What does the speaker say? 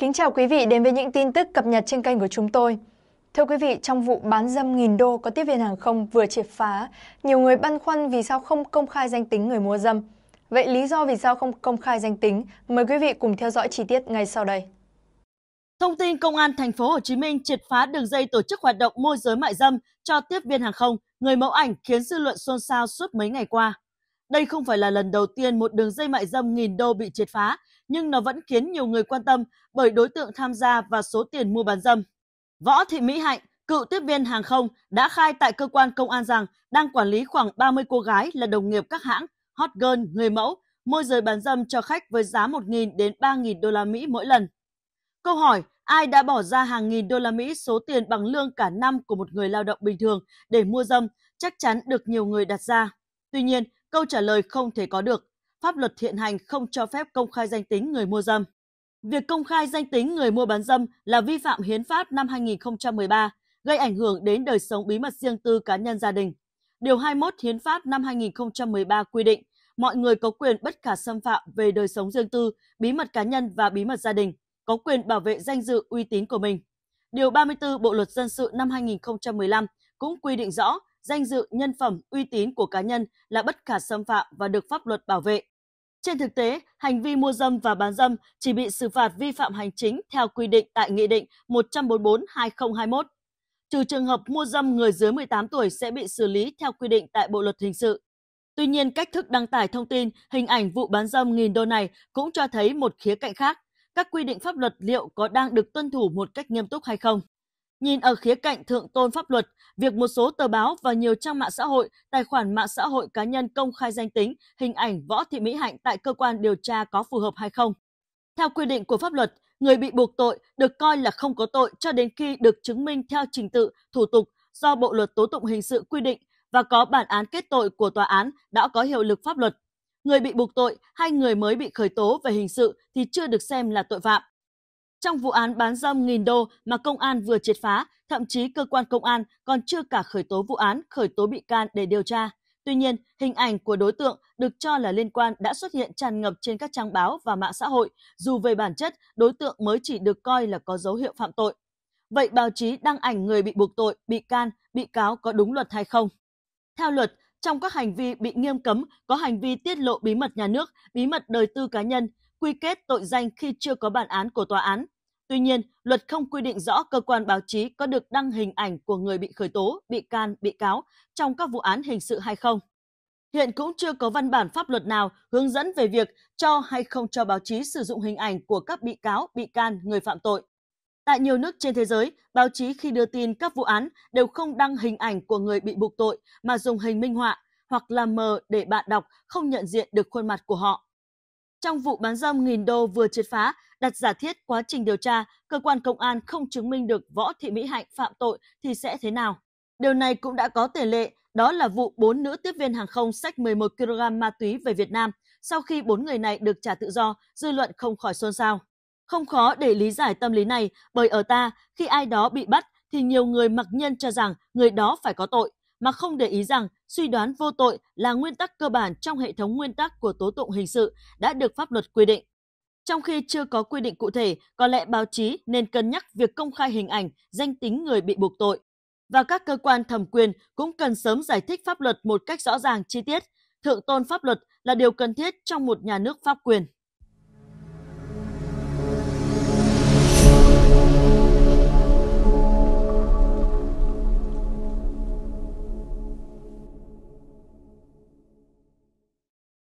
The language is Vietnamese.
Kính chào quý vị đến với những tin tức cập nhật trên kênh của chúng tôi. Thưa quý vị, trong vụ bán dâm nghìn đô có tiếp viên hàng không vừa triệt phá, nhiều người băn khoăn vì sao không công khai danh tính người mua dâm. Vậy lý do vì sao không công khai danh tính? Mời quý vị cùng theo dõi chi tiết ngay sau đây. Thông tin Công an Thành phố Hồ Chí Minh triệt phá đường dây tổ chức hoạt động môi giới mại dâm cho tiếp viên hàng không, người mẫu ảnh khiến dư luận xôn xao suốt mấy ngày qua. Đây không phải là lần đầu tiên một đường dây mại dâm nghìn đô bị triệt phá, nhưng nó vẫn khiến nhiều người quan tâm bởi đối tượng tham gia và số tiền mua bán dâm. Võ Thị Mỹ Hạnh, cựu tiếp viên hàng không, đã khai tại cơ quan công an rằng đang quản lý khoảng 30 cô gái là đồng nghiệp các hãng, hot girl, người mẫu, môi giới bán dâm cho khách với giá 1.000 đến 3.000 đô la Mỹ mỗi lần. Câu hỏi, ai đã bỏ ra hàng nghìn đô la Mỹ số tiền bằng lương cả năm của một người lao động bình thường để mua dâm chắc chắn được nhiều người đặt ra. Tuy nhiên, Câu trả lời không thể có được. Pháp luật hiện hành không cho phép công khai danh tính người mua dâm. Việc công khai danh tính người mua bán dâm là vi phạm hiến pháp năm 2013, gây ảnh hưởng đến đời sống bí mật riêng tư cá nhân gia đình. Điều 21 hiến pháp năm 2013 quy định mọi người có quyền bất khả xâm phạm về đời sống riêng tư, bí mật cá nhân và bí mật gia đình, có quyền bảo vệ danh dự uy tín của mình. Điều 34 Bộ luật dân sự năm 2015 cũng quy định rõ danh dự, nhân phẩm, uy tín của cá nhân là bất khả xâm phạm và được pháp luật bảo vệ. Trên thực tế, hành vi mua dâm và bán dâm chỉ bị xử phạt vi phạm hành chính theo quy định tại Nghị định 144-2021. Trừ trường hợp mua dâm người dưới 18 tuổi sẽ bị xử lý theo quy định tại Bộ Luật Hình sự. Tuy nhiên, cách thức đăng tải thông tin, hình ảnh vụ bán dâm nghìn đô này cũng cho thấy một khía cạnh khác. Các quy định pháp luật liệu có đang được tuân thủ một cách nghiêm túc hay không? Nhìn ở khía cạnh thượng tôn pháp luật, việc một số tờ báo và nhiều trang mạng xã hội, tài khoản mạng xã hội cá nhân công khai danh tính, hình ảnh Võ Thị Mỹ Hạnh tại cơ quan điều tra có phù hợp hay không. Theo quy định của pháp luật, người bị buộc tội được coi là không có tội cho đến khi được chứng minh theo trình tự, thủ tục do Bộ luật tố tụng hình sự quy định và có bản án kết tội của tòa án đã có hiệu lực pháp luật. Người bị buộc tội hay người mới bị khởi tố về hình sự thì chưa được xem là tội phạm. Trong vụ án bán dâm nghìn đô mà công an vừa triệt phá, thậm chí cơ quan công an còn chưa cả khởi tố vụ án, khởi tố bị can để điều tra. Tuy nhiên, hình ảnh của đối tượng được cho là liên quan đã xuất hiện tràn ngập trên các trang báo và mạng xã hội, dù về bản chất đối tượng mới chỉ được coi là có dấu hiệu phạm tội. Vậy báo chí đăng ảnh người bị buộc tội, bị can, bị cáo có đúng luật hay không? Theo luật, trong các hành vi bị nghiêm cấm có hành vi tiết lộ bí mật nhà nước, bí mật đời tư cá nhân, quy kết tội danh khi chưa có bản án của tòa án. Tuy nhiên, luật không quy định rõ cơ quan báo chí có được đăng hình ảnh của người bị khởi tố, bị can, bị cáo trong các vụ án hình sự hay không. Hiện cũng chưa có văn bản pháp luật nào hướng dẫn về việc cho hay không cho báo chí sử dụng hình ảnh của các bị cáo, bị can, người phạm tội. Tại nhiều nước trên thế giới, báo chí khi đưa tin các vụ án đều không đăng hình ảnh của người bị buộc tội mà dùng hình minh họa hoặc là mờ để bạn đọc không nhận diện được khuôn mặt của họ. Trong vụ bán dâm nghìn đô vừa triệt phá, đặt giả thiết quá trình điều tra, cơ quan công an không chứng minh được Võ Thị Mỹ Hạnh phạm tội thì sẽ thế nào? Điều này cũng đã có tiền lệ, đó là vụ bốn nữ tiếp viên hàng không sách 11 kg ma túy về Việt Nam. Sau khi bốn người này được trả tự do, dư luận không khỏi xôn xao. Không khó để lý giải tâm lý này, bởi ở ta, khi ai đó bị bắt thì nhiều người mặc nhiên cho rằng người đó phải có tội mà không để ý rằng suy đoán vô tội là nguyên tắc cơ bản trong hệ thống nguyên tắc của tố tụng hình sự đã được pháp luật quy định. Trong khi chưa có quy định cụ thể, có lẽ báo chí nên cân nhắc việc công khai hình ảnh, danh tính người bị buộc tội. Và các cơ quan thẩm quyền cũng cần sớm giải thích pháp luật một cách rõ ràng chi tiết. Thượng tôn pháp luật là điều cần thiết trong một nhà nước pháp quyền.